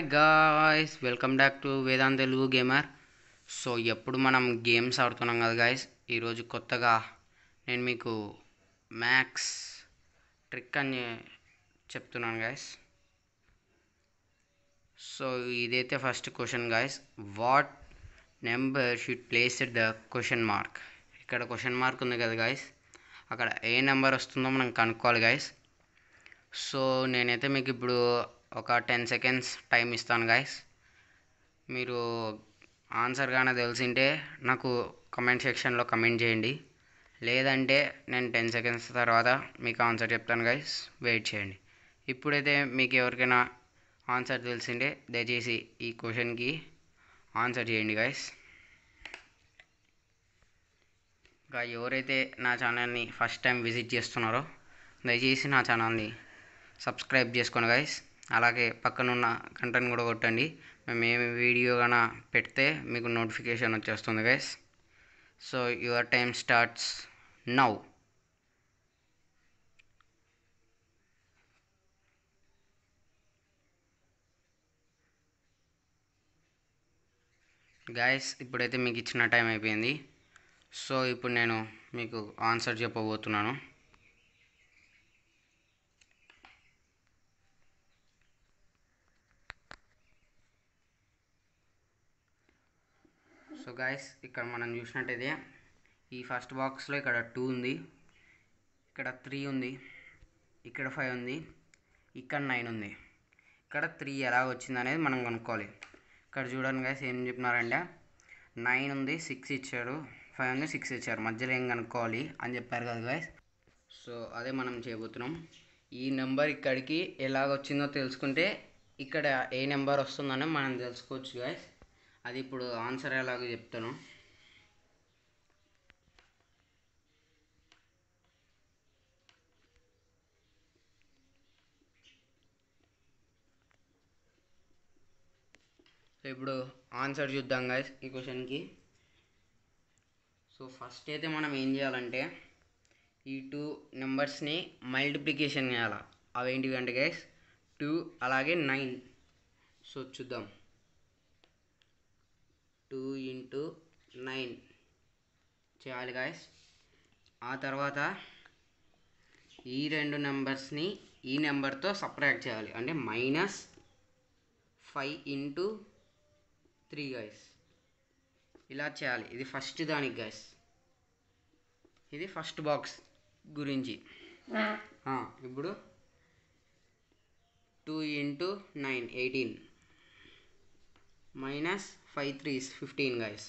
hi guys welcome back to Vedanta Telugu gamer so ఎప్పుడు మనం games ఆడుతున్నాం కదా గాయస్ ఈరోజు కొత్తగా నేను మీకు మ్యాక్స్ ట్రిక్ అని చెప్తున్నాను గాయస్ సో ఇదైతే first question guys what number should place the question mark ఇక్కడ క్వశ్చన్ మార్క్ ఉంది కదా గాయస్ అక్కడ ఏ నెంబర్ వస్తుందో మనం కనుక్కోవాలి గాయస్ సో నేనైతే మీకు ఇప్పుడు ఒక టెన్ సెకండ్స్ టైం ఇస్తాను గాయస్ మీరు ఆన్సర్ కానీ తెలిసింటే నాకు కమెంట్ సెక్షన్లో కమెంట్ చేయండి లేదంటే నేను టెన్ సెకండ్స్ తర్వాత మీకు ఆన్సర్ చెప్తాను గైస్ వెయిట్ చేయండి ఇప్పుడైతే మీకు ఎవరికైనా ఆన్సర్ తెలిసిండే దయచేసి ఈ క్వశ్చన్కి ఆన్సర్ చేయండి గాయస్ ఇంకా ఎవరైతే నా ఛానల్ని ఫస్ట్ టైం విజిట్ చేస్తున్నారో దయచేసి నా ఛానల్ని సబ్స్క్రైబ్ చేసుకోండి గాయస్ అలాగే పక్కనున్న గంటను కూడా కొట్టండి మేము ఏమి వీడియో కన్నా పెడితే మీకు నోటిఫికేషన్ వచ్చేస్తుంది guys so your time starts now guys ఇప్పుడైతే మీకు ఇచ్చిన టైం అయిపోయింది సో ఇప్పుడు నేను మీకు ఆన్సర్ చెప్పబోతున్నాను సో గాయస్ ఇక్కడ మనం చూసినట్టయితే ఈ ఫస్ట్ బాక్స్లో ఇక్కడ టూ ఉంది ఇక్కడ త్రీ ఉంది ఇక్కడ ఫైవ్ ఉంది ఇక్కడ నైన్ ఉంది ఇక్కడ త్రీ ఎలా వచ్చింది అనేది మనం కనుక్కోవాలి ఇక్కడ చూడండి గాయస్ ఏం చెప్పినారంటే నైన్ ఉంది సిక్స్ ఇచ్చారు ఫైవ్ ఉంది సిక్స్ ఇచ్చారు మధ్యలో ఏం కనుక్కోవాలి అని చెప్పారు కదా గాయస్ సో అదే మనం చేయబోతున్నాం ఈ నెంబర్ ఇక్కడికి ఎలాగొచ్చిందో తెలుసుకుంటే ఇక్కడ ఏ నెంబర్ వస్తుందని మనం తెలుసుకోవచ్చు గాయస్ అది ఇప్పుడు ఆన్సర్ ఎలాగో చెప్తాను సో ఇప్పుడు ఆన్సర్ చూద్దాం గాయస్ ఈ క్వశ్చన్కి సో ఫస్ట్ అయితే మనం ఏం చేయాలంటే ఈ టూ నెంబర్స్ని మల్టిప్లికేషన్ చేయాలి అవేంటివి అంటే గైస్ టూ అలాగే నైన్ సో చూద్దాం టూ ఇంటూ నైన్ చేయాలి గాయస్ ఆ తర్వాత ఈ రెండు నెంబర్స్ని ఈ నెంబర్తో సపరేట్ చేయాలి అంటే minus five into three guys ఇలా చేయాలి ఇది ఫస్ట్ దానికి గైస్ ఇది ఫస్ట్ బాక్స్ గురించి ఇప్పుడు two into nine eighteen minus five threes fifteen guys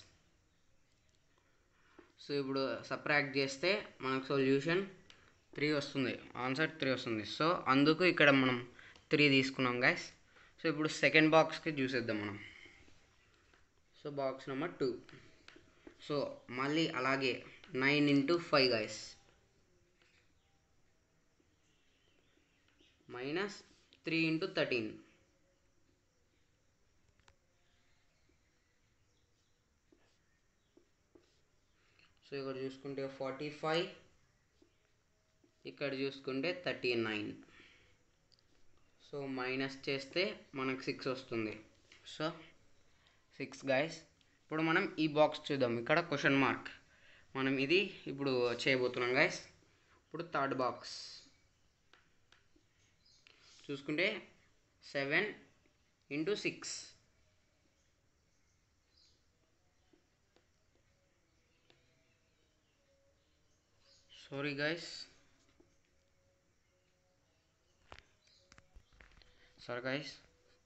so ఇప్పుడు సప్రాక్ట్ చేస్తే మనకు సొల్యూషన్ త్రీ వస్తుంది ఆన్సర్ త్రీ వస్తుంది సో అందుకు ఇక్కడ మనం త్రీ తీసుకున్నాం గైస్ సో ఇప్పుడు సెకండ్ బాక్స్కి చూసేద్దాం మనం so box number two so మళ్ళీ అలాగే nine into five guys minus three into thirteen so ఇక్కడ చూసుకుంటే ఫార్టీ ఫైవ్ ఇక్కడ చూసుకుంటే థర్టీ నైన్ సో మైనస్ చేస్తే మనకు సిక్స్ వస్తుంది సో సిక్స్ గాయస్ ఇప్పుడు మనం ఈ బాక్స్ చూద్దాం ఇక్కడ క్వశ్చన్ మార్క్ మనం ఇది ఇప్పుడు చేయబోతున్నాం గాయస్ ఇప్పుడు థర్డ్ బాక్స్ చూసుకుంటే seven into six sorry guys sorry guys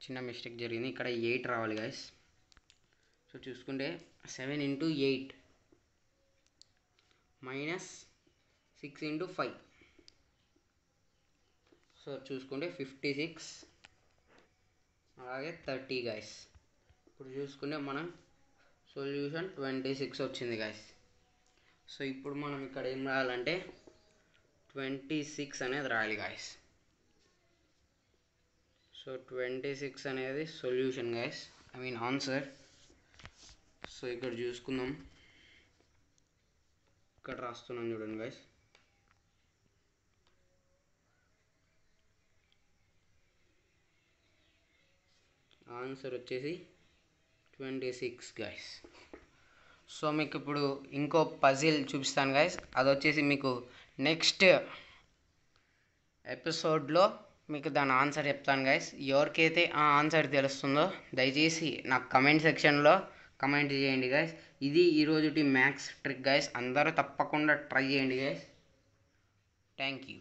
చిన్న మిస్టేక్ జరిగింది ఇక్కడ ఎయిట్ రావాలి గైస్ సో చూసుకుంటే seven into eight minus six into five so చూసుకుంటే ఫిఫ్టీ సిక్స్ అలాగే థర్టీ గైస్ ఇప్పుడు చూసుకుంటే మనం సొల్యూషన్ ట్వంటీ సిక్స్ వచ్చింది గైస్ సో ఇప్పుడు మనం ఇక్కడ ఏం రాయాలంటే ట్వంటీ సిక్స్ అనేది రాయాలి గాయస్ సో ట్వంటీ సిక్స్ అనేది solution guys I mean answer so ఇక్కడ చూసుకుందాం ఇక్కడ రాస్తున్నాం చూడండి గాయస్ ఆన్సర్ వచ్చేసి ట్వంటీ సిక్స్ గాయస్ సో మీకు ఇప్పుడు ఇంకో పజిల్ చూపిస్తాను గాయస్ అది వచ్చేసి మీకు నెక్స్ట్ ఎపిసోడ్లో మీకు దాని ఆన్సర్ చెప్తాను గాయస్ ఎవరికైతే ఆ ఆన్సర్ తెలుస్తుందో దయచేసి నాకు కమెంట్ సెక్షన్లో కమెంట్ చేయండి గాయస్ ఇది ఈరోజుటి మ్యాథ్స్ ట్రిక్ గైస్ అందరూ తప్పకుండా ట్రై చేయండి గాయస్ థ్యాంక్ యూ